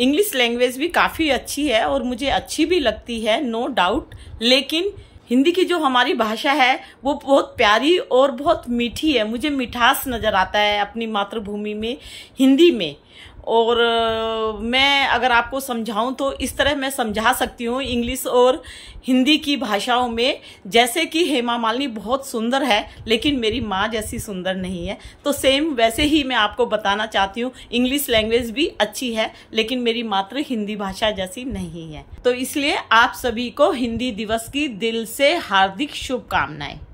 English language भी काफ़ी अच्छी है और मुझे अच्छी भी लगती है नो no डाउट लेकिन हिंदी की जो हमारी भाषा है वो बहुत प्यारी और बहुत मीठी है मुझे मिठास नज़र आता है अपनी मातृभूमि में हिंदी में और मैं अगर आपको समझाऊं तो इस तरह मैं समझा सकती हूँ इंग्लिश और हिंदी की भाषाओं में जैसे कि हेमा मालिनी बहुत सुंदर है लेकिन मेरी माँ जैसी सुंदर नहीं है तो सेम वैसे ही मैं आपको बताना चाहती हूँ इंग्लिश लैंग्वेज भी अच्छी है लेकिन मेरी मात्र हिंदी भाषा जैसी नहीं है तो इसलिए आप सभी को हिंदी दिवस की दिल से हार्दिक शुभकामनाएं